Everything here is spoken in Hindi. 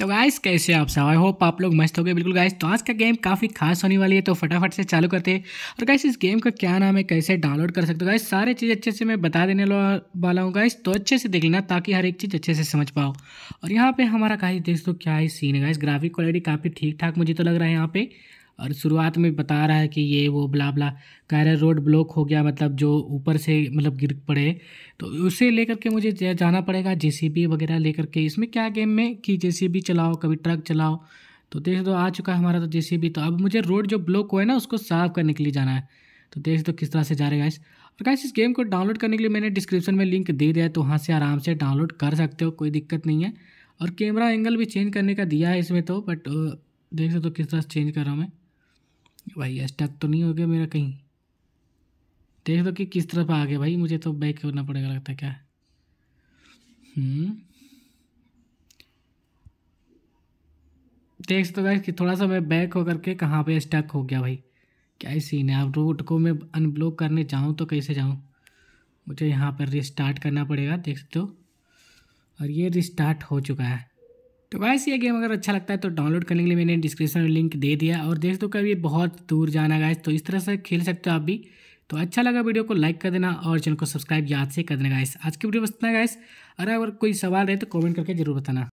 तो गाइस कैसे आप सब आई होप आप लोग मस्त हो गए बिल्कुल गाइस तो आज का गेम काफ़ी खास होने वाली है तो फटाफट से चालू करते हैं और गाइस इस गेम का क्या नाम है कैसे डाउनलोड कर सकते हो गाइस सारे चीज़ अच्छे से मैं बता देने वाला हूँ गाइस तो अच्छे से देख लेना ताकि हर एक चीज़ अच्छे से समझ पाओ और यहाँ पर हमारा गाइस देख दो क्या ही सीन है गाइस ग्राफिक क्वालिटी काफ़ी ठीक ठाक मुझे तो लग रहा है यहाँ पर और शुरुआत में बता रहा है कि ये वो बला बला कह रहे रोड ब्लॉक हो गया मतलब जो ऊपर से मतलब गिर पड़े तो उसे लेकर के मुझे जाना पड़ेगा जे वगैरह लेकर के इसमें क्या गेम में कि जे चलाओ कभी ट्रक चलाओ तो देख दो तो आ चुका है हमारा तो जे तो अब मुझे रोड जो ब्लॉक हुआ है ना उसको साफ़ करने के लिए जाना है तो देख दो तो किस तरह से जा रहे गाइस और गाइस इस गेम को डाउनलोड करने के लिए मैंने डिस्क्रिप्शन में लिंक दे दिया है तो वहाँ से आराम से डाउनलोड कर सकते हो कोई दिक्कत नहीं है और कैमरा एंगल भी चेंज करने का दिया है इसमें तो बट देख सकते हो किस तरह से चेंज कर रहा हूँ मैं भाई स्टक तो नहीं हो गया मेरा कहीं देख दो कि किस तरफ आ गया भाई मुझे तो बैक करना पड़ेगा लगता है क्या हम्म। देख तो गाइस कि थोड़ा सा मैं बैक होकर के कहाँ पे स्टक हो गया भाई क्या ही सीन है अब रोड को मैं अनब्लॉक करने जाऊँ तो कैसे जाऊँ मुझे यहाँ पर रिस्टार्ट करना पड़ेगा देख सकते हो और ये रिस्टार्ट हो चुका है तो वैसे ये गेम अगर अच्छा लगता है तो डाउनलोड करने के लिए मैंने डिस्क्रिप्शन में लिंक दे दिया और देख दो तो कभी बहुत दूर जाना गाइस तो इस तरह से खेल सकते हो आप भी तो अच्छा लगा वीडियो को लाइक कर देना और चैनल को सब्सक्राइब याद से कर देना गाइस आज की वीडियो बस इतना गाइस अरे अगर कोई सवाल रहे तो कमेंट करके जरूर बताना